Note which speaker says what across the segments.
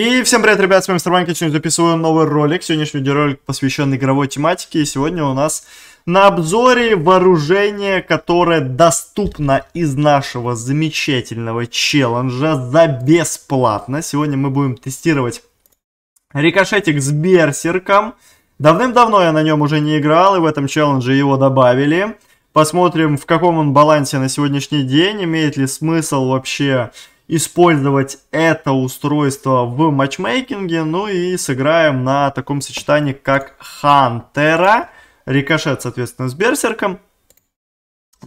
Speaker 1: И всем привет, ребят, с вами Старбанки, сегодня записываю новый ролик, сегодняшний видеоролик посвящен игровой тематике, и сегодня у нас на обзоре вооружение, которое доступно из нашего замечательного челленджа за бесплатно. Сегодня мы будем тестировать рикошетик с берсерком. Давным-давно я на нем уже не играл, и в этом челлендже его добавили. Посмотрим, в каком он балансе на сегодняшний день, имеет ли смысл вообще использовать это устройство в матчмейкинге. Ну и сыграем на таком сочетании, как Хантера. Рикошет, соответственно, с Берсерком.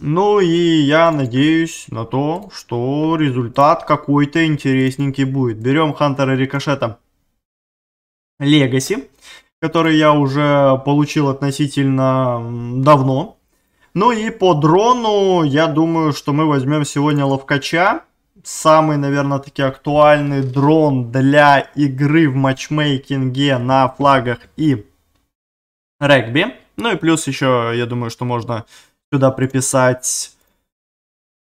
Speaker 1: Ну и я надеюсь на то, что результат какой-то интересненький будет. Берем Хантера Рикошета Легаси, который я уже получил относительно давно. Ну и по дрону, я думаю, что мы возьмем сегодня Ловкача самый, наверное, таки актуальный дрон для игры в матчмейкинге на флагах и регби. Ну и плюс еще, я думаю, что можно сюда приписать,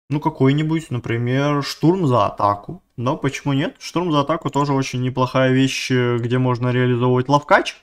Speaker 1: ну, какой-нибудь, например, штурм за атаку. Но почему нет? Штурм за атаку тоже очень неплохая вещь, где можно реализовывать лавкач.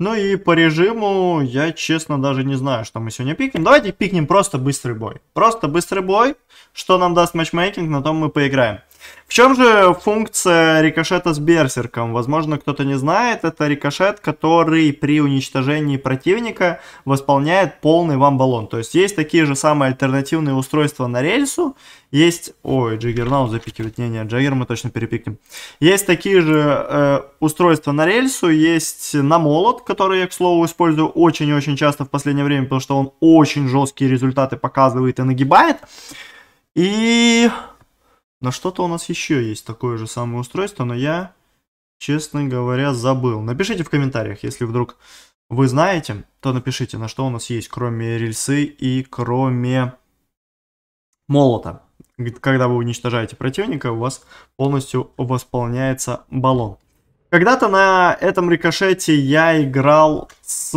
Speaker 1: Ну и по режиму я, честно, даже не знаю, что мы сегодня пикнем. Давайте пикнем просто быстрый бой. Просто быстрый бой. Что нам даст матчмейкинг, на том мы поиграем. В чем же функция рикошета с берсерком? Возможно, кто-то не знает, это рикошет, который при уничтожении противника восполняет полный вам баллон. То есть есть такие же самые альтернативные устройства на рельсу, есть... Ой, Джаггернаут запикивает. Не-не, Джаггер мы точно перепикнем. Есть такие же э, устройства на рельсу, есть на молот, который я, к слову, использую очень и очень часто в последнее время, потому что он очень жесткие результаты показывает и нагибает. И на что-то у нас еще есть такое же самое устройство, но я, честно говоря, забыл. Напишите в комментариях, если вдруг вы знаете, то напишите, на что у нас есть, кроме рельсы и кроме молота. Когда вы уничтожаете противника, у вас полностью восполняется баллон. Когда-то на этом рикошете я играл с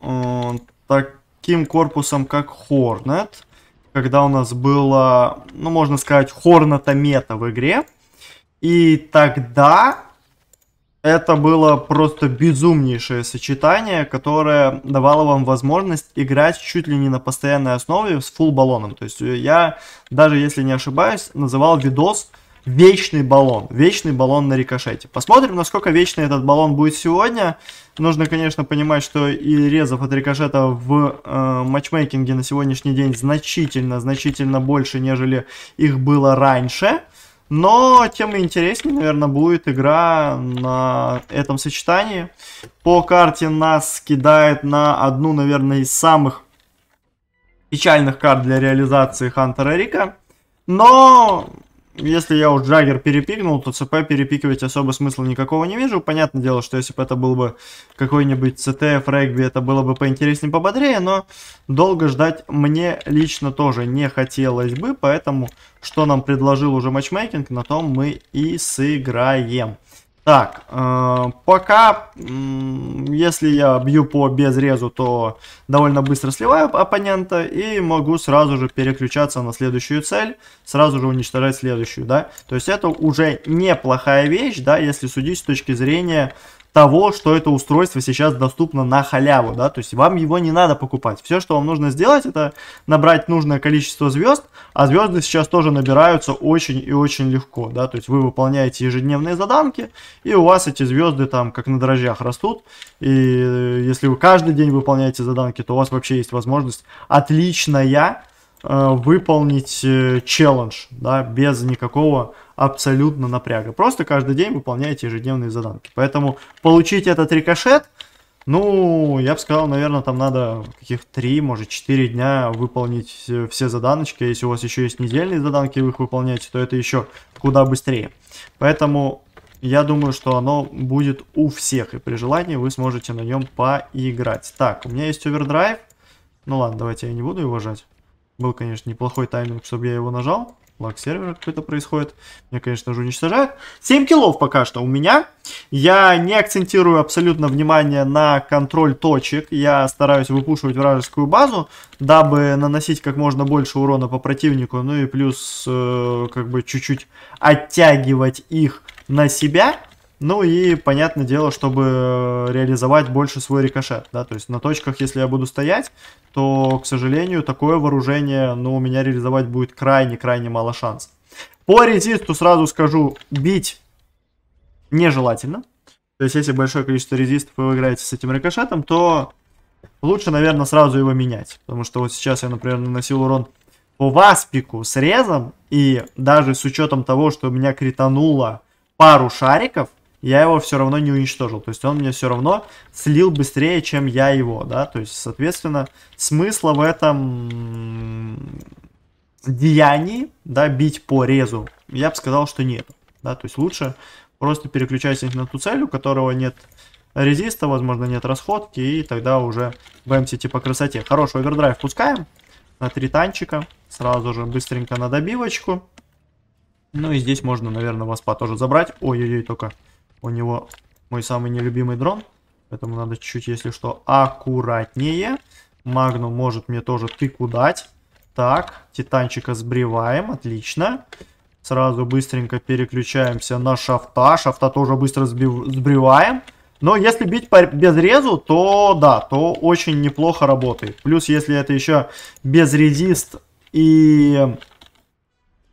Speaker 1: э, таким корпусом, как Hornet когда у нас было, ну, можно сказать, хорната мета в игре. И тогда это было просто безумнейшее сочетание, которое давало вам возможность играть чуть ли не на постоянной основе с фул баллоном. То есть э, я, даже если не ошибаюсь, называл видос вечный баллон, вечный баллон на рикошете. Посмотрим, насколько вечный этот баллон будет сегодня. Нужно, конечно, понимать, что и резов от рикошета в э, матчмейкинге на сегодняшний день значительно, значительно больше, нежели их было раньше. Но тем интереснее, наверное, будет игра на этом сочетании. По карте нас кидает на одну, наверное, из самых печальных карт для реализации Хантера Рика. Но если я уж Джаггер перепикнул, то ЦП перепикивать особо смысла никакого не вижу. Понятное дело, что если бы это был бы какой-нибудь ЦТ, регби, это было бы поинтереснее, пободрее, но долго ждать мне лично тоже не хотелось бы, поэтому что нам предложил уже матчмейкинг, на том мы и сыграем. Так, э, пока, э, если я бью по безрезу, то довольно быстро сливаю оппонента и могу сразу же переключаться на следующую цель, сразу же уничтожать следующую, да. То есть это уже неплохая вещь, да, если судить с точки зрения того, что это устройство сейчас доступно на халяву, да, то есть вам его не надо покупать. Все, что вам нужно сделать, это набрать нужное количество звезд, а звезды сейчас тоже набираются очень и очень легко, да, то есть вы выполняете ежедневные заданки, и у вас эти звезды там как на дрожжах растут, и э, если вы каждый день выполняете заданки, то у вас вообще есть возможность отличная э, выполнить э, челлендж, да, без никакого абсолютно напряга. Просто каждый день выполняете ежедневные заданки. Поэтому получить этот рикошет, ну, я бы сказал, наверное, там надо каких 3, может 4 дня выполнить все заданочки. Если у вас еще есть недельные заданки, вы их выполняете, то это еще куда быстрее. Поэтому я думаю, что оно будет у всех, и при желании вы сможете на нем поиграть. Так, у меня есть овердрайв. Ну ладно, давайте я не буду его жать. Был, конечно, неплохой тайминг, чтобы я его нажал лаг сервера какой-то происходит. Меня, конечно же, уничтожают. 7 киллов пока что у меня. Я не акцентирую абсолютно внимание на контроль точек. Я стараюсь выпушивать вражескую базу, дабы наносить как можно больше урона по противнику. Ну и плюс, э, как бы, чуть-чуть оттягивать их на себя. Ну и, понятное дело, чтобы реализовать больше свой рикошет, да, то есть на точках, если я буду стоять, то, к сожалению, такое вооружение, ну, у меня реализовать будет крайне-крайне мало шансов. По резисту сразу скажу, бить нежелательно. То есть, если большое количество резистов вы играете с этим рикошетом, то лучше, наверное, сразу его менять. Потому что вот сейчас я, например, наносил урон по васпику срезом, и даже с учетом того, что у меня критануло пару шариков, я его все равно не уничтожил. То есть он мне все равно слил быстрее, чем я его, да. То есть, соответственно, смысла в этом деянии, да, бить по резу, я бы сказал, что нет. Да, то есть лучше просто переключайся на ту цель, у которого нет резиста, возможно, нет расходки, и тогда уже бэмсите типа красоте. Хороший овердрайв пускаем на три танчика, сразу же быстренько на добивочку. Ну и здесь можно, наверное, васпа тоже забрать. Ой-ой-ой, только у него мой самый нелюбимый дрон. Поэтому надо чуть-чуть, если что, аккуратнее. Магнум может мне тоже тыку дать. Так, Титанчика сбриваем, отлично. Сразу быстренько переключаемся на шафта. Шафта тоже быстро сбриваем. Но если бить по безрезу, то да, то очень неплохо работает. Плюс, если это еще безрезист и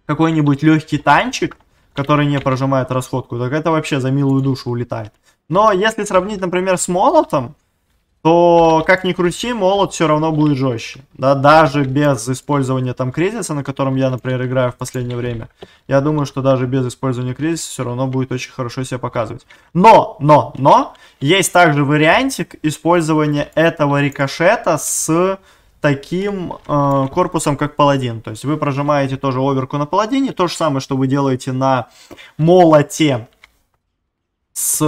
Speaker 1: какой-нибудь легкий танчик, который не прожимает расходку, так это вообще за милую душу улетает. Но если сравнить, например, с молотом, то как ни крути, молот все равно будет жестче. Да, даже без использования там кризиса, на котором я, например, играю в последнее время. Я думаю, что даже без использования кризиса все равно будет очень хорошо себя показывать. Но, но, но, есть также вариантик использования этого рикошета с таким э, корпусом, как паладин. То есть вы прожимаете тоже оверку на паладине, то же самое, что вы делаете на молоте с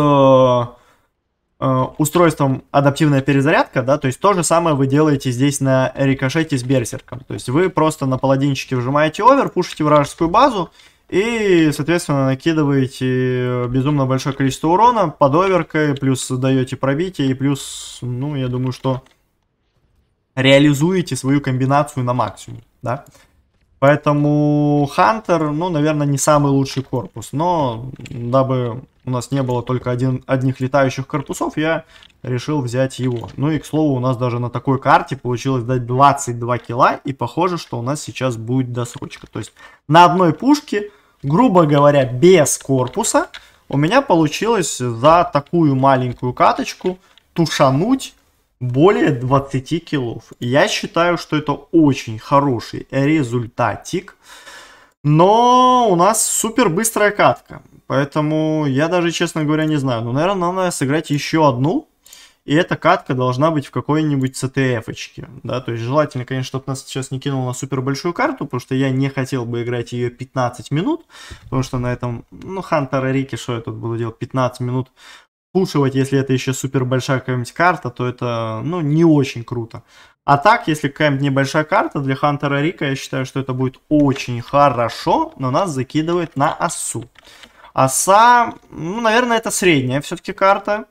Speaker 1: э, устройством адаптивная перезарядка, да, то есть то же самое вы делаете здесь на рикошете с берсерком. То есть вы просто на паладинчике выжимаете овер, пушите вражескую базу и, соответственно, накидываете безумно большое количество урона под оверкой, плюс даете пробитие и плюс, ну, я думаю, что реализуете свою комбинацию на максимум, да. Поэтому Хантер, ну, наверное, не самый лучший корпус. Но дабы у нас не было только один, одних летающих корпусов, я решил взять его. Ну и, к слову, у нас даже на такой карте получилось дать 22 килла. И похоже, что у нас сейчас будет досрочка. То есть на одной пушке, грубо говоря, без корпуса, у меня получилось за такую маленькую каточку тушануть более 20 киллов. Я считаю, что это очень хороший результатик. Но у нас супер быстрая катка. Поэтому я даже, честно говоря, не знаю. Ну, наверное, надо сыграть еще одну. И эта катка должна быть в какой-нибудь CTF-очке. Да? То есть желательно, конечно, чтобы нас сейчас не кинул на супер большую карту, потому что я не хотел бы играть ее 15 минут. Потому что на этом, ну, Хантера Рики, что я тут буду делать, 15 минут пушивать, если это еще супер большая какая-нибудь карта, то это, ну, не очень круто. А так, если какая-нибудь небольшая карта для Хантера Рика, я считаю, что это будет очень хорошо, но нас закидывает на Асу. Аса, ну, наверное, это средняя все-таки карта.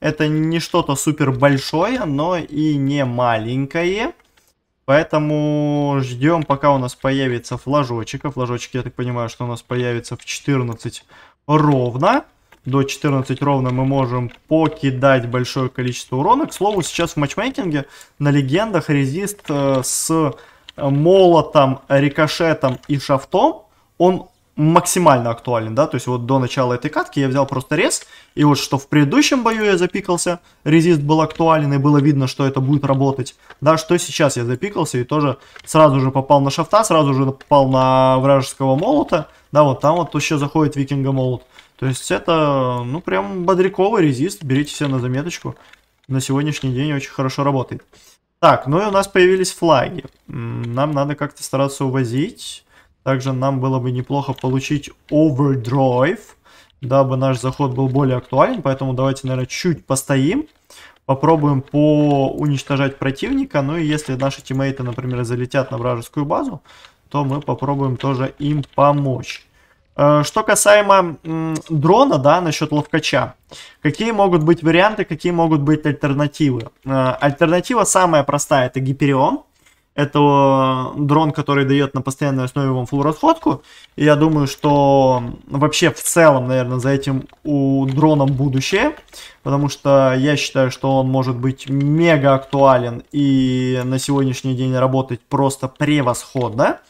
Speaker 1: Это не что-то супер большое, но и не маленькое. Поэтому ждем, пока у нас появится флажочек. А флажочек, я так понимаю, что у нас появится в 14 ровно до 14 ровно мы можем покидать большое количество урона. К слову, сейчас в матчмейкинге на легендах резист э, с молотом, рикошетом и шафтом, он максимально актуален, да, то есть вот до начала этой катки я взял просто рез, и вот что в предыдущем бою я запикался, резист был актуален, и было видно, что это будет работать, да, что сейчас я запикался, и тоже сразу же попал на шафта, сразу же попал на вражеского молота, да, вот там вот еще заходит викинга молот, то есть это, ну, прям бодряковый резист, берите себе на заметочку. На сегодняшний день очень хорошо работает. Так, ну и у нас появились флаги. Нам надо как-то стараться увозить. Также нам было бы неплохо получить overdrive, дабы наш заход был более актуален. Поэтому давайте, наверное, чуть постоим. Попробуем по уничтожать противника. Ну и если наши тиммейты, например, залетят на вражескую базу, то мы попробуем тоже им помочь. Э, что касаемо дрона, да, насчет ловкача, какие могут быть варианты, какие могут быть альтернативы? Э, альтернатива самая простая, это Гиперион. Это э, дрон, который дает на постоянной основе вам фул расходку. я думаю, что вообще в целом, наверное, за этим у дроном будущее. Потому что я считаю, что он может быть мега актуален и на сегодняшний день работать просто превосходно.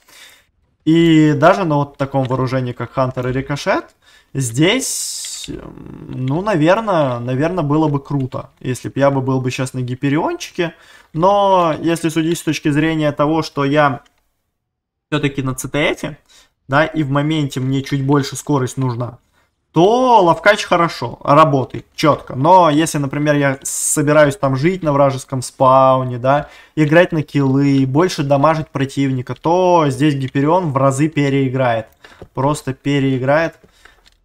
Speaker 1: И даже на вот таком вооружении, как Хантер и Рикошет, здесь, ну, наверное, наверное, было бы круто, если бы я бы был бы сейчас на Гипериончике. Но если судить с точки зрения того, что я все-таки на ЦТЭТе, да, и в моменте мне чуть больше скорость нужна, то ловкач хорошо, работает четко. Но если, например, я собираюсь там жить на вражеском спауне, да, играть на киллы, больше дамажить противника, то здесь Гиперион в разы переиграет. Просто переиграет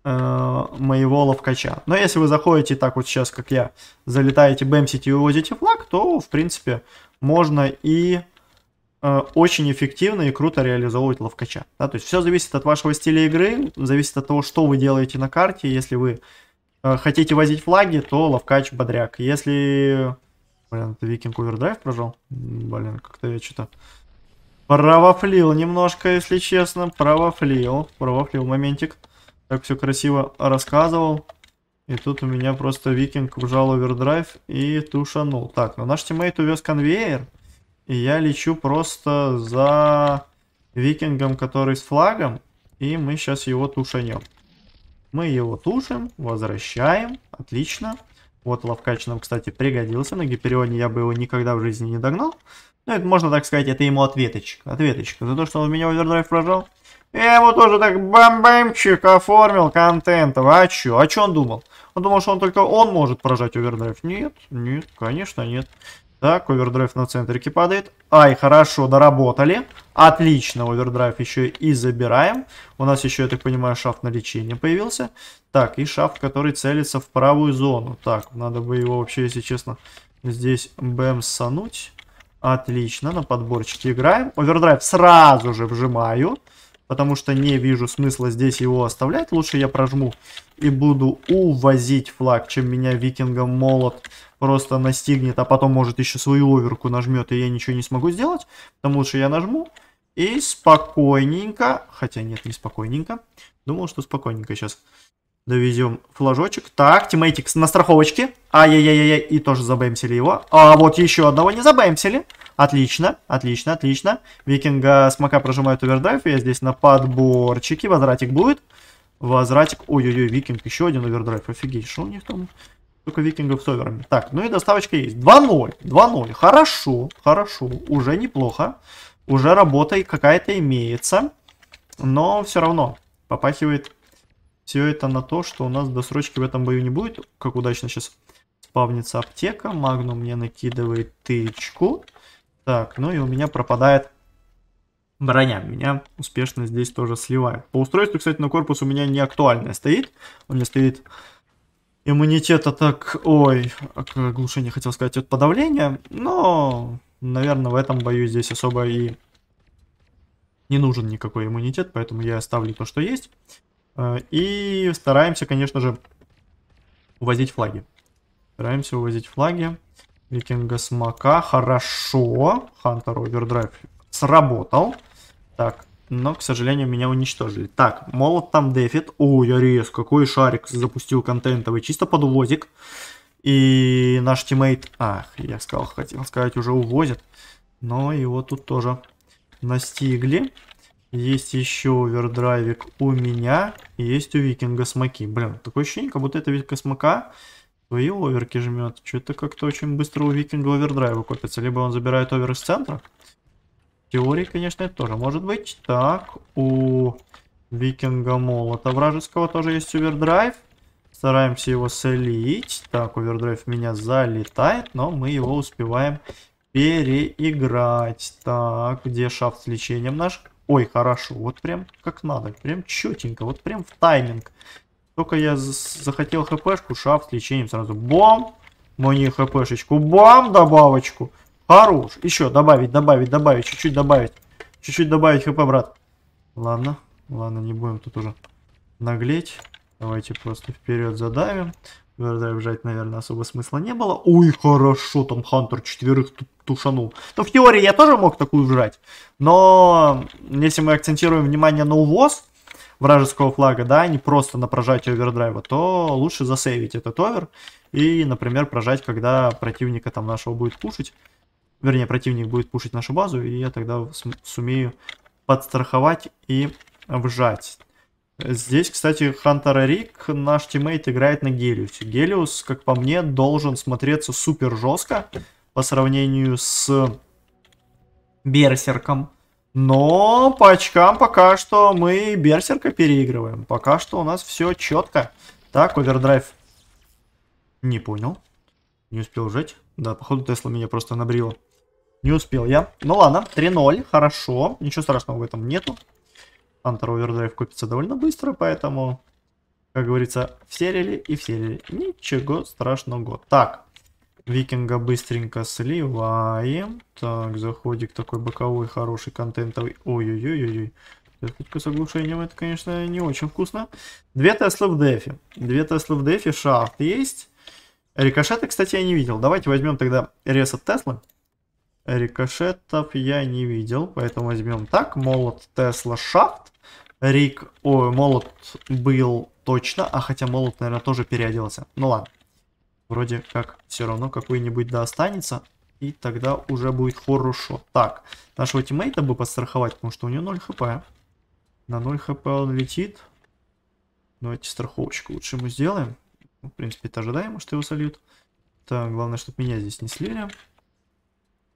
Speaker 1: э, моего ловкача. Но если вы заходите так вот сейчас, как я, залетаете бэмсите и увозите флаг, то, в принципе, можно и Э, очень эффективно и круто реализовывать ловкача. Да, то есть все зависит от вашего стиля игры, зависит от того, что вы делаете на карте. Если вы э, хотите возить флаги, то ловкач бодряк. Если... Блин, это викинг овердрайв прожал? Блин, как-то я что-то... правофлил немножко, если честно. правофлил, правофлил моментик. Так все красиво рассказывал. И тут у меня просто викинг вжал овердрайв и тушанул. Так, ну наш тиммейт увез конвейер. И я лечу просто за викингом, который с флагом. И мы сейчас его тушанем. Мы его тушим, возвращаем. Отлично. Вот ловкач нам, кстати, пригодился. На Гиперионе я бы его никогда в жизни не догнал. Но ну, это, можно так сказать, это ему ответочка. Ответочка за то, что он меня овердрайв прожал. Я ему тоже так бомбемчик оформил контентов. А чё? А чё он думал? Он думал, что он только он может прожать овердрайв. Нет, нет, конечно нет. Так, овердрайв на центрике падает. Ай, хорошо, доработали. Отлично, овердрайв еще и забираем. У нас еще, я так понимаю, шафт на лечение появился. Так, и шафт, который целится в правую зону. Так, надо бы его вообще, если честно, здесь бэмсануть. Отлично, на подборчике играем. Овердрайв сразу же вжимаю потому что не вижу смысла здесь его оставлять. Лучше я прожму и буду увозить флаг, чем меня викингом молот просто настигнет, а потом, может, еще свою оверку нажмет, и я ничего не смогу сделать. Потому лучше я нажму и спокойненько, хотя нет, не спокойненько, думал, что спокойненько сейчас довезем флажочек. Так, тиммейтик на страховочке. Ай-яй-яй-яй, и тоже забэмсили его. А вот еще одного не забэмсили. Отлично, отлично, отлично. Викинга смока прожимают овердрайв. Я здесь на подборчике. Возвратик будет. Возвратик. Ой-ой-ой, викинг. Еще один овердрайв. Офигеть, что у них там? Только викингов с оверами. Так, ну и доставочка есть. 2-0. 2-0. Хорошо, хорошо. Уже неплохо. Уже работа какая-то имеется. Но все равно попахивает все это на то, что у нас досрочки в этом бою не будет. Как удачно сейчас спавнится аптека. Магнум мне накидывает тычку. Так, ну и у меня пропадает броня. Меня успешно здесь тоже сливают. По устройству, кстати, на корпус у меня не актуальная стоит. У меня стоит иммунитет так, Ой, оглушение, хотел сказать, от подавления. Но, наверное, в этом бою здесь особо и не нужен никакой иммунитет, поэтому я оставлю то, что есть. Э, и стараемся, конечно же, увозить флаги. Стараемся увозить флаги. Викинга Смока. Хорошо. Хантер Овердрайв сработал. Так, но, к сожалению, меня уничтожили. Так, молот там дефит. ой я рез, какой шарик запустил контентовый. Чисто под увозик. И наш тиммейт... Ах, я сказал, хотел сказать, уже увозит. Но его тут тоже настигли. Есть еще овердрайвик у меня. Есть у Викинга смоки. Блин, такое ощущение, как будто это Викинга смока Свои оверки жмет. Что-то как-то очень быстро у Викинга овердрайва копится. Либо он забирает овер из центра. В теории, конечно, это тоже может быть. Так, у Викинга молота вражеского тоже есть овердрайв. Стараемся его солить. Так, овердрайв меня залетает, но мы его успеваем переиграть. Так, где шафт с лечением наш? Ой, хорошо, вот прям как надо, прям четенько, вот прям в тайминг. Только я захотел хпшку, шаф с лечением сразу. Бом! Мне хпшечку. Бам! Добавочку. Хорош. Еще добавить, добавить, добавить. Чуть-чуть добавить. Чуть-чуть добавить хп, брат. Ладно. Ладно, не будем тут уже наглеть. Давайте просто вперед задавим. Твердо бежать, наверное, особо смысла не было. Ой, хорошо, там Хантер четверых тушанул. Ну, в теории я тоже мог такую жрать. Но если мы акцентируем внимание на увоз, вражеского флага, да, не просто на прожатие овердрайва, то лучше засейвить этот овер и, например, прожать, когда противника там нашего будет пушить. Вернее, противник будет пушить нашу базу, и я тогда сумею подстраховать и вжать. Здесь, кстати, Хантер Рик, наш тиммейт, играет на Гелиусе. Гелиус, как по мне, должен смотреться супер жестко по сравнению с Берсерком. Но по очкам пока что мы Берсерка переигрываем. Пока что у нас все четко. Так, овердрайв. Не понял. Не успел жить. Да, походу Тесла меня просто набрила. Не успел я. Ну ладно, 3-0, хорошо. Ничего страшного в этом нету. Антер овердрайв купится довольно быстро, поэтому, как говорится, в серии и в серии. Ничего страшного. Так, Викинга быстренько сливаем. Так, заходик такой боковой, хороший, контентовый. Ой-ой-ой-ой. С оглушением это, конечно, не очень вкусно. Две Теслы в дефе. Две Теслы в дефе, шафт есть. Рикошеты, кстати, я не видел. Давайте возьмем тогда рез от Теслы. Рикошетов я не видел, поэтому возьмем так. Молот, Тесла, шафт. Рик, ой, молот был точно, а хотя молот, наверное, тоже переоделся. Ну ладно. Вроде как все равно какой-нибудь да останется. И тогда уже будет хорошо. Так, нашего тиммейта бы подстраховать, потому что у него 0 хп. На 0 хп он летит. Давайте страховочку лучше ему сделаем. Ну, в принципе, это ожидаемо, что его сольют. Так, главное, чтобы меня здесь не слили.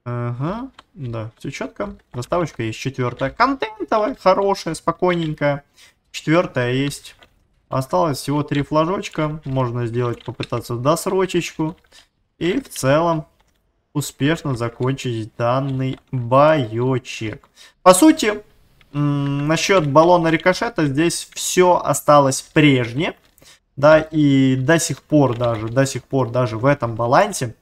Speaker 1: Ага, да, все четко. Доставочка есть четвертая. Контентовая, хорошая, спокойненькая. Четвертая есть Осталось всего три флажочка, можно сделать, попытаться досрочечку. И в целом успешно закончить данный боечек. По сути, насчет баллона рикошета здесь все осталось прежнее. Да, и до сих пор даже, до сих пор даже в этом балансе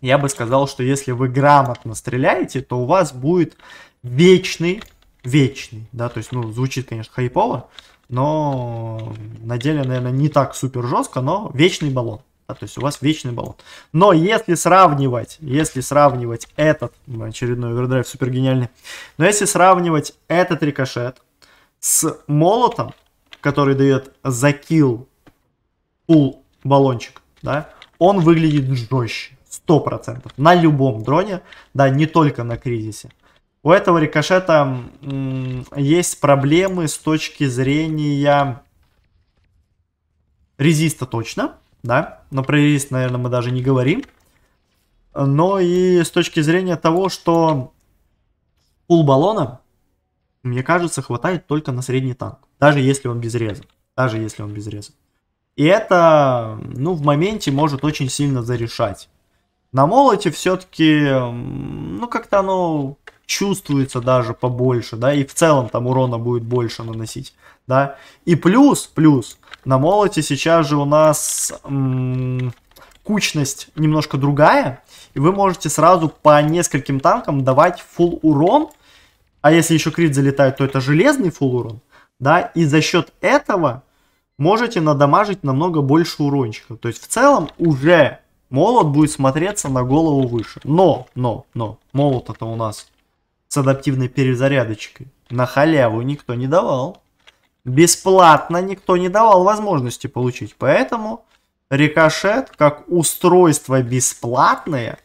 Speaker 1: я бы сказал, что если вы грамотно стреляете, то у вас будет вечный, вечный, да, то есть, ну, звучит, конечно, хайпово, но на деле, наверное, не так супер жестко, но вечный баллон. Да, то есть у вас вечный баллон. Но если сравнивать, если сравнивать этот очередной овердрайв супер гениальный, но если сравнивать этот рикошет с молотом, который дает закил пул баллончик, да, он выглядит жестче, 100%, на любом дроне, да, не только на кризисе. У этого рикошета есть проблемы с точки зрения резиста точно, да, но про резист, наверное, мы даже не говорим. Но и с точки зрения того, что пул баллона, мне кажется, хватает только на средний танк, даже если он без реза, даже если он без реза. И это, ну, в моменте может очень сильно зарешать. На молоте все-таки, ну, как-то оно чувствуется даже побольше, да, и в целом там урона будет больше наносить, да. И плюс, плюс, на молоте сейчас же у нас м- кучность немножко другая, и вы можете сразу по нескольким танкам давать full урон, а если еще крит залетает, то это железный full урон, да, и за счет этого можете надамажить намного больше урончика. То есть в целом уже молот будет смотреться на голову выше. Но, но, но, молот это у нас с адаптивной перезарядочкой. На халяву никто не давал. Бесплатно никто не давал возможности получить. Поэтому рикошет как устройство бесплатное,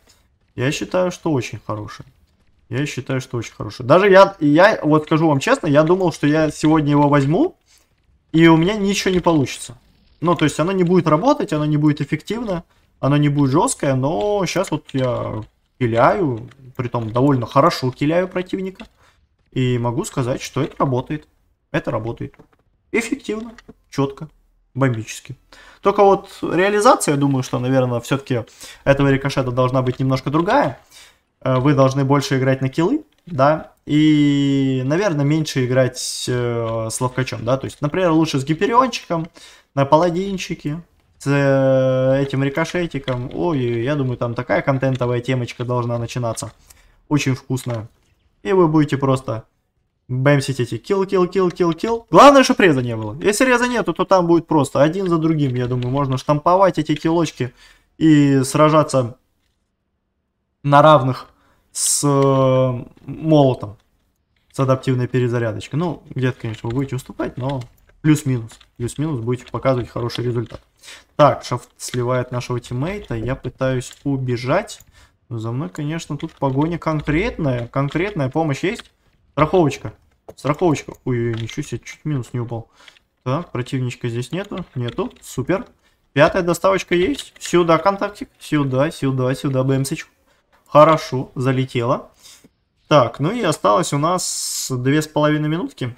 Speaker 1: я считаю, что очень хорошее. Я считаю, что очень хорошее. Даже я, я, вот скажу вам честно, я думал, что я сегодня его возьму, и у меня ничего не получится. Ну, то есть оно не будет работать, оно не будет эффективно, оно не будет жесткое, но сейчас вот я киляю, притом довольно хорошо киляю противника. И могу сказать, что это работает. Это работает. Эффективно, четко, бомбически. Только вот реализация, я думаю, что, наверное, все-таки этого рикошета должна быть немножко другая. Э, вы должны больше играть на киллы, да, и, наверное, меньше играть э, с ловкачом, да, то есть, например, лучше с гипериончиком, на паладинчике, с э, этим рикошетиком. Ой, я думаю, там такая контентовая темочка должна начинаться. Очень вкусная. И вы будете просто бэмсить эти килл, килл, килл, килл, килл. Главное, чтобы реза не было. Если реза нету, то там будет просто один за другим, я думаю. Можно штамповать эти килочки и сражаться на равных с э, молотом. С адаптивной перезарядочкой. Ну, где-то, конечно, вы будете уступать, но плюс-минус. Плюс-минус будете показывать хороший результат. Так, шафт сливает нашего тиммейта. Я пытаюсь убежать. Но за мной, конечно, тут погоня конкретная. Конкретная помощь есть? Страховочка. Страховочка. Ой, ой ничего себе, чуть минус не упал. Так, противничка здесь нету. Нету. Супер. Пятая доставочка есть. Сюда контактик. Сюда, сюда, сюда БМС. Хорошо, залетела. Так, ну и осталось у нас две с половиной минутки.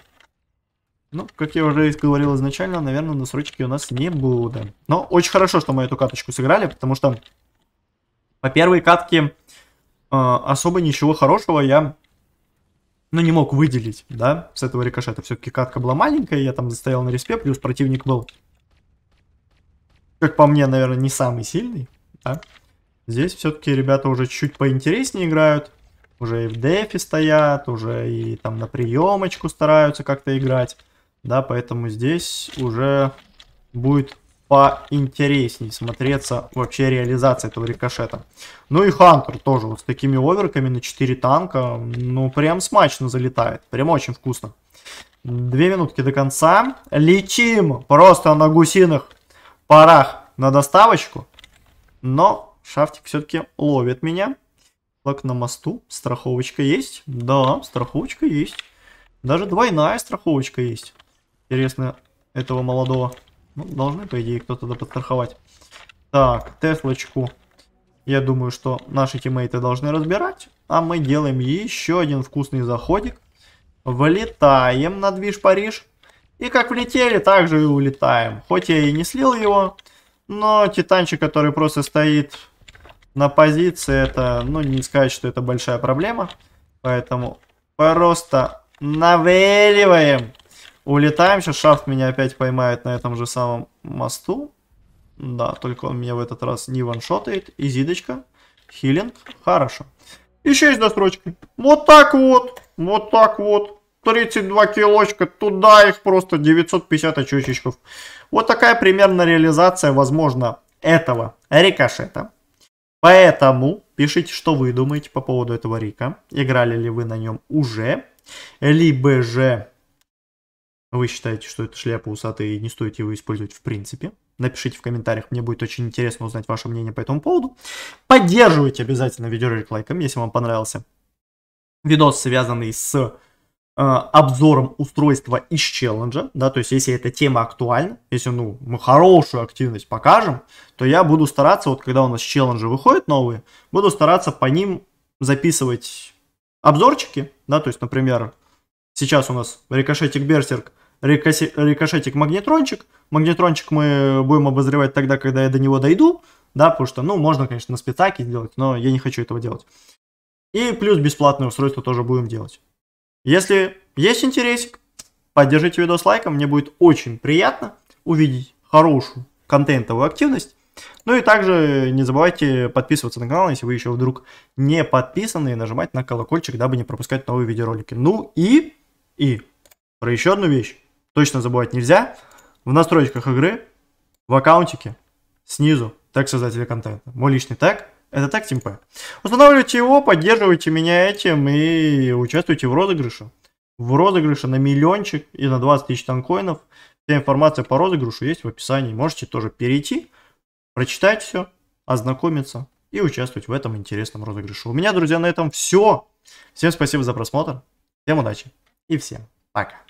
Speaker 1: Ну, как я уже говорил изначально, наверное, на срочке у нас не будут. Но очень хорошо, что мы эту каточку сыграли, потому что по первой катке э, особо ничего хорошего я ну, не мог выделить, да, с этого рикошета. Все-таки катка была маленькая, я там застоял на респе, плюс противник был, как по мне, наверное, не самый сильный, да. Здесь все-таки ребята уже чуть поинтереснее играют. Уже и в дефе стоят, уже и там на приемочку стараются как-то играть. Да, поэтому здесь уже будет поинтересней смотреться вообще реализация этого рикошета. Ну и Хантер тоже вот с такими оверками на 4 танка, ну прям смачно залетает, прям очень вкусно. Две минутки до конца. лечим, просто на гусиных парах на доставочку. Но шафтик все-таки ловит меня. Флаг на мосту. Страховочка есть? Да, страховочка есть. Даже двойная страховочка есть. Интересно, этого молодого. Ну, должны, по идее, кто-то да подстраховать. Так, Теслочку. Я думаю, что наши тиммейты должны разбирать. А мы делаем еще один вкусный заходик. Вылетаем на движ Париж. И как влетели, так же и улетаем. Хоть я и не слил его, но Титанчик, который просто стоит на позиции, это, ну, не сказать, что это большая проблема. Поэтому просто навеливаем Улетаем, сейчас шафт меня опять поймает на этом же самом мосту. Да, только он меня в этот раз не ваншотает. Изидочка, хилинг, хорошо. Еще есть дострочки. Вот так вот, вот так вот. 32 килочка, туда их просто 950 очечечков. Вот такая примерно реализация, возможно, этого рикошета. Поэтому пишите, что вы думаете по поводу этого рика. Играли ли вы на нем уже, либо же вы считаете, что это шляпа усатая и не стоит его использовать в принципе. Напишите в комментариях, мне будет очень интересно узнать ваше мнение по этому поводу. Поддерживайте обязательно видеоролик лайком, если вам понравился видос, связанный с э, обзором устройства из челленджа, да, то есть если эта тема актуальна, если, ну, мы хорошую активность покажем, то я буду стараться, вот когда у нас челленджи выходят новые, буду стараться по ним записывать обзорчики, да, то есть, например, сейчас у нас рикошетик Берсерк рикошетик магнетрончик. Магнетрончик мы будем обозревать тогда, когда я до него дойду, да, потому что, ну, можно, конечно, на спецаке делать, но я не хочу этого делать. И плюс бесплатное устройство тоже будем делать. Если есть интересик, поддержите видос лайком, мне будет очень приятно увидеть хорошую контентовую активность. Ну и также не забывайте подписываться на канал, если вы еще вдруг не подписаны, и нажимать на колокольчик, дабы не пропускать новые видеоролики. Ну и, и про еще одну вещь точно забывать нельзя. В настройках игры, в аккаунтике, снизу так создателя контента. Мой личный тег – это тег TeamP. Устанавливайте его, поддерживайте меня этим и участвуйте в розыгрыше. В розыгрыше на миллиончик и на 20 тысяч танкоинов. Вся информация по розыгрышу есть в описании. Можете тоже перейти, прочитать все, ознакомиться и участвовать в этом интересном розыгрыше. У меня, друзья, на этом все. Всем спасибо за просмотр, всем удачи и всем пока.